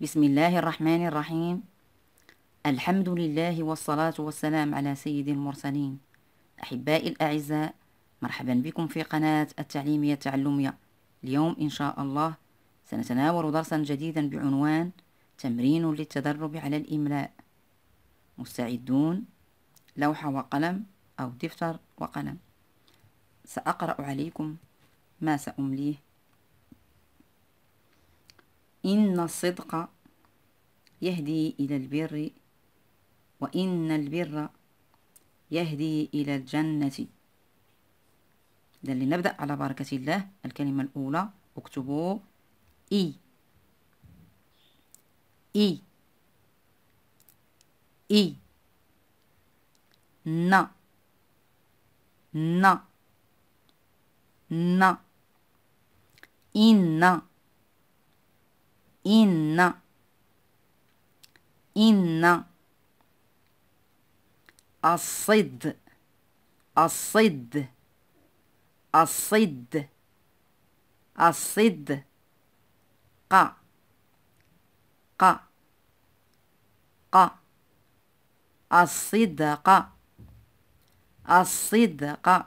بسم الله الرحمن الرحيم الحمد لله والصلاة والسلام على سيد المرسلين أحبائي الأعزاء مرحبا بكم في قناة التعليمية التعلمية اليوم إن شاء الله سنتناول درسا جديدا بعنوان تمرين للتدرب على الإملاء مستعدون لوحة وقلم أو دفتر وقلم سأقرأ عليكم ما سأمليه إن الصدق يهدي إلى البر وإن البر يهدي إلى الجنة ده لنبدأ على بركة الله الكلمة الأولى اكتبوا إي إي إي ن ن ن إن إن إن الصد الصد الصد الصد ق ق ق الصدق الصدق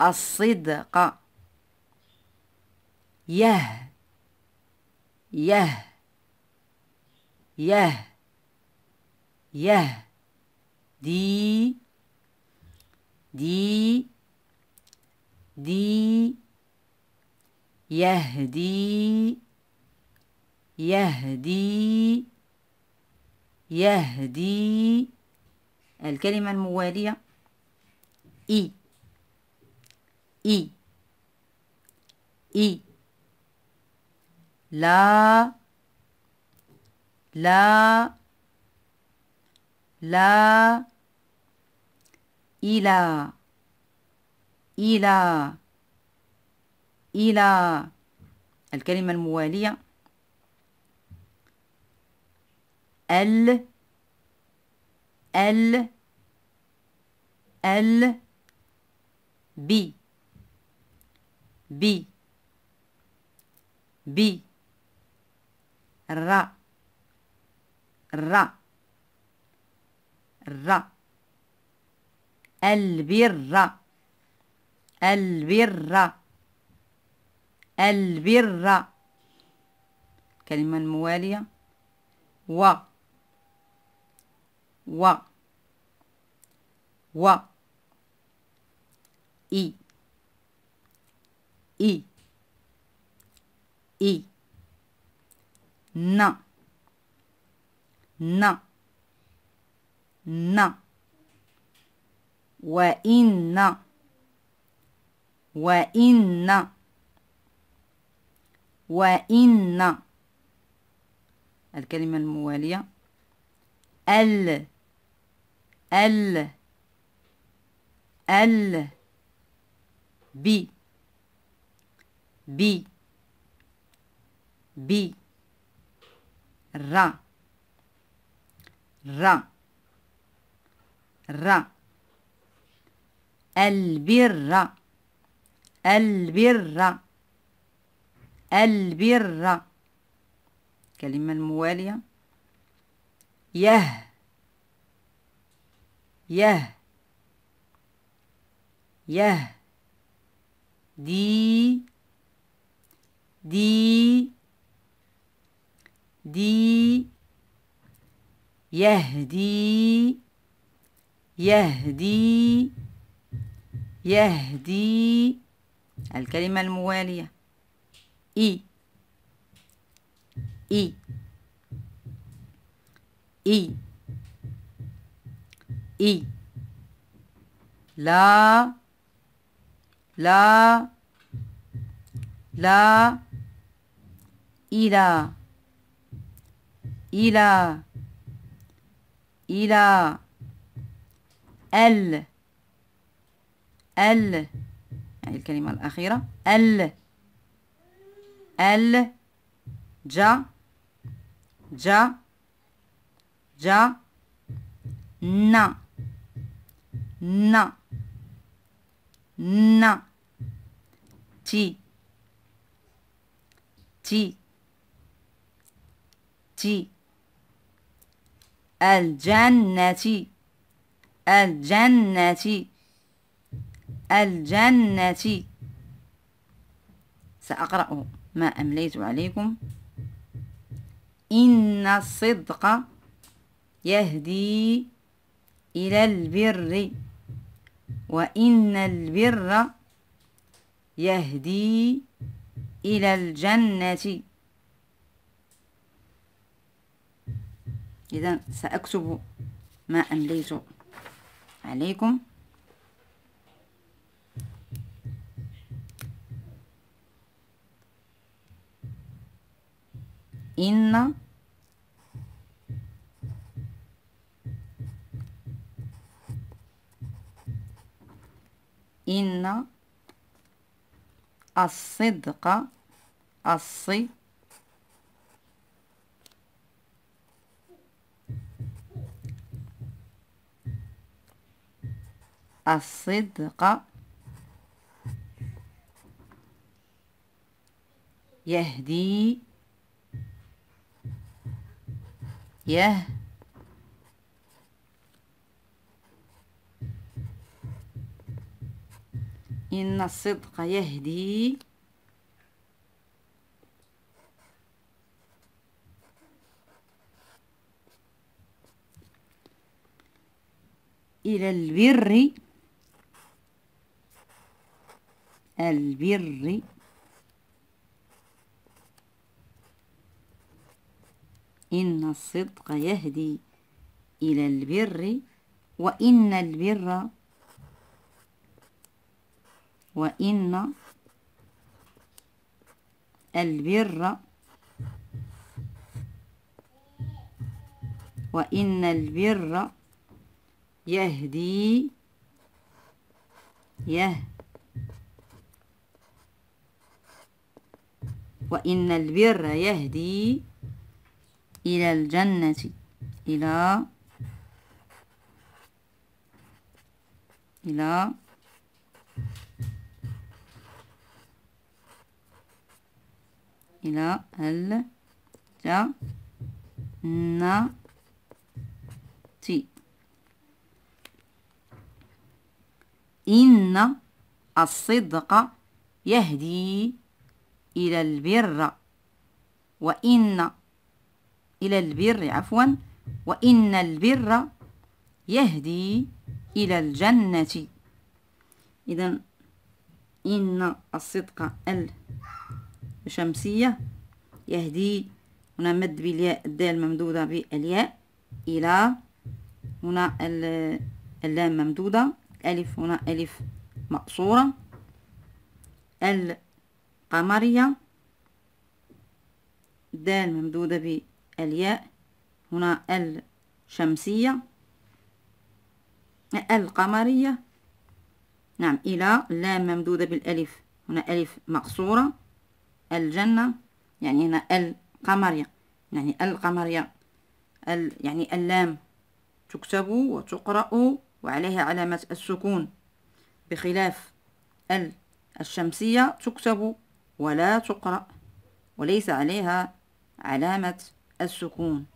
الصدق يه يه يه يه دي دي دي يهدي يهدي يهدي الكلمة الموالية إي إي إي لا لا لا إلى إلى إلى الكلمة الموالية ال ال ال بي بي بي را را را البر البر البر الكلمة الموالية و و و إي إي إي ن ن ن وإن وإن وإن الكلمة الموالية ال ال ال ب ب ب را را را البر البر البر الكلمة الموالية يه يه يه دي دي دي يهدي يهدي يهدي الكلمة الموالية إي إي إي إي لا لا لا إلى إلى إلى ال ال يعني الكلمة الأخيرة ال ال جا جا جا نا نا نا تي تي تي الجنة الجنة الجنة سأقرأ ما أمليت عليكم إن الصدق يهدي إلى البر وإن البر يهدي إلى الجنة إذا سأكتب ما أمليت عليكم إن إن الصدق الصدق الصدق يهدي يه إن الصدق يهدي إلى البر البر إن الصدق يهدي إلى البر وإن البر وإن البر وإن البر يهدي يهدي وإن البر يهدي إلى الجنة إلى إلى إلى الجنة إن الصدق يهدي إلى البر وإن إلى البر عفوا وإن البر يهدي إلى الجنة إذا إن الصدق الشمسية يهدي هنا مد بالياء الدال ممدودة بالياء إلى هنا اللام ممدودة ألف هنا ألف مقصورة ال قمرية دال ممدودة بالياء هنا ال شمسية ال قمرية نعم إلى لام ممدودة بالألف هنا ألف مقصورة الجنة يعني هنا ال قمرية يعني ال قمرية ال يعني اللام تكتب وتقرأ وعليها علامة السكون بخلاف ال الشمسية تكتب ولا تقرأ وليس عليها علامة السكون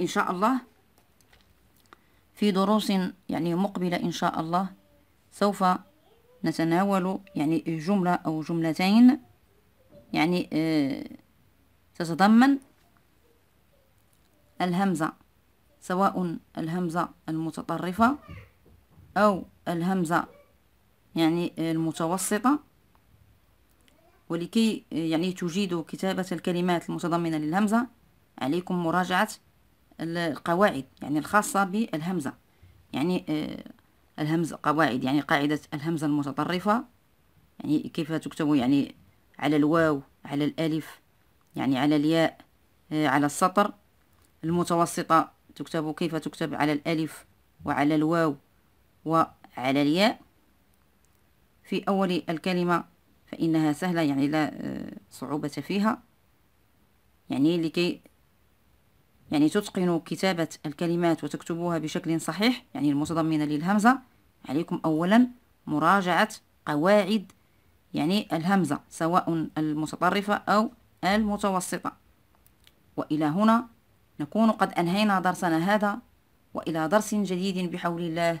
إن شاء الله في دروس يعني مقبلة إن شاء الله سوف نتناول يعني جملة أو جملتين يعني آه، تتضمن الهمزة سواء الهمزة المتطرفة أو الهمزة يعني المتوسطة ولكي يعني تجيدوا كتابة الكلمات المتضمنة للهمزة عليكم مراجعة القواعد يعني الخاصة بالهمزة يعني آه، الهمزة قواعد يعني قاعدة الهمزة المتطرفة يعني كيف تكتب يعني على الواو على الألف يعني على الياء آه، على السطر المتوسطة تكتب كيف تكتب على الألف وعلى الواو وعلى الياء في أول الكلمة فإنها سهلة يعني لا آه، صعوبة فيها يعني لكي يعني تتقن كتابة الكلمات وتكتبوها بشكل صحيح يعني المتضمنة للهمزة عليكم أولا مراجعة قواعد يعني الهمزة سواء المتطرفة أو المتوسطة وإلى هنا نكون قد أنهينا درسنا هذا وإلى درس جديد بحول الله